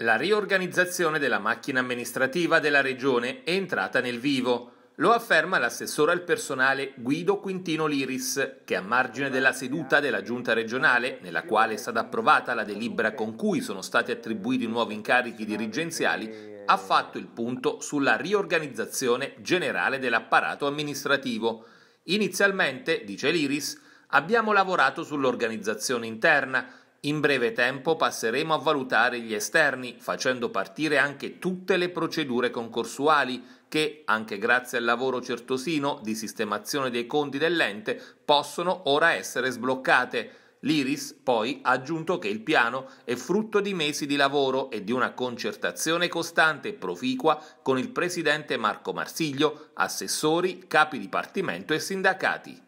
La riorganizzazione della macchina amministrativa della Regione è entrata nel vivo. Lo afferma l'assessore al personale Guido Quintino Liris, che a margine della seduta della Giunta regionale, nella quale è stata approvata la delibera con cui sono stati attribuiti nuovi incarichi dirigenziali, ha fatto il punto sulla riorganizzazione generale dell'apparato amministrativo. Inizialmente, dice Liris, abbiamo lavorato sull'organizzazione interna, in breve tempo passeremo a valutare gli esterni, facendo partire anche tutte le procedure concorsuali che, anche grazie al lavoro certosino di sistemazione dei conti dell'ente, possono ora essere sbloccate. L'Iris poi ha aggiunto che il piano è frutto di mesi di lavoro e di una concertazione costante e proficua con il presidente Marco Marsiglio, assessori, capi dipartimento e sindacati.